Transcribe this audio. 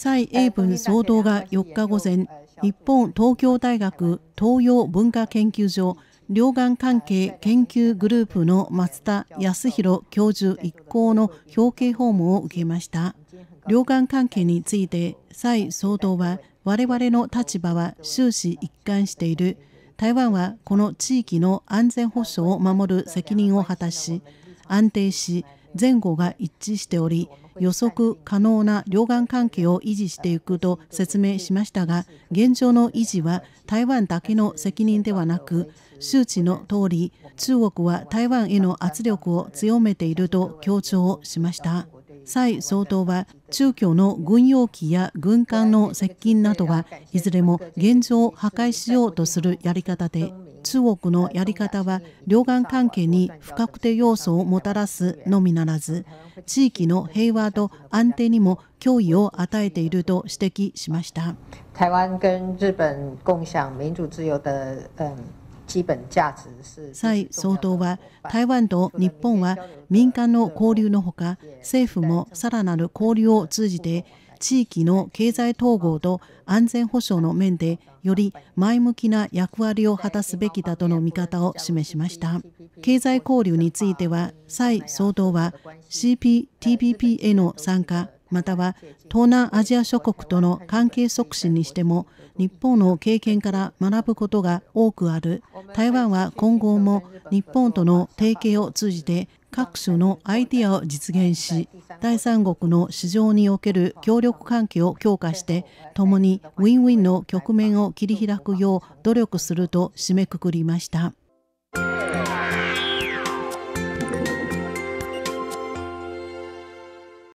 蔡英文総統が4日午前、日本東京大学東洋文化研究所両岸関係研究グループの松田康弘教授一行の表敬訪問を受けました。両岸関係について蔡総統は我々の立場は終始一貫している。台湾はこの地域の安全保障を守る責任を果たし、安定し、前後が一致しており予測可能な両岸関係を維持していくと説明しましたが現状の維持は台湾だけの責任ではなく周知の通り中国は台湾への圧力を強めていると強調しました。蔡総統は中共の軍用機や軍艦の接近などはいずれも現状を破壊しようとするやり方で中国のやり方は両岸関係に不確定要素をもたらすのみならず地域の平和と安定にも脅威を与えていると指摘しました。台湾跟日本共享民主自由的、蔡総統は台湾と日本は民間の交流のほか政府もさらなる交流を通じて地域の経済統合と安全保障の面でより前向きな役割を果たすべきだとの見方を示しました経済交流については蔡総統は CPTPP への参加または東南アジア諸国との関係促進にしても日本の経験から学ぶことが多くある台湾は今後も日本との提携を通じて各種のアイディアを実現し第三国の市場における協力関係を強化して共にウィンウィンの局面を切り開くよう努力すると締めくくりました。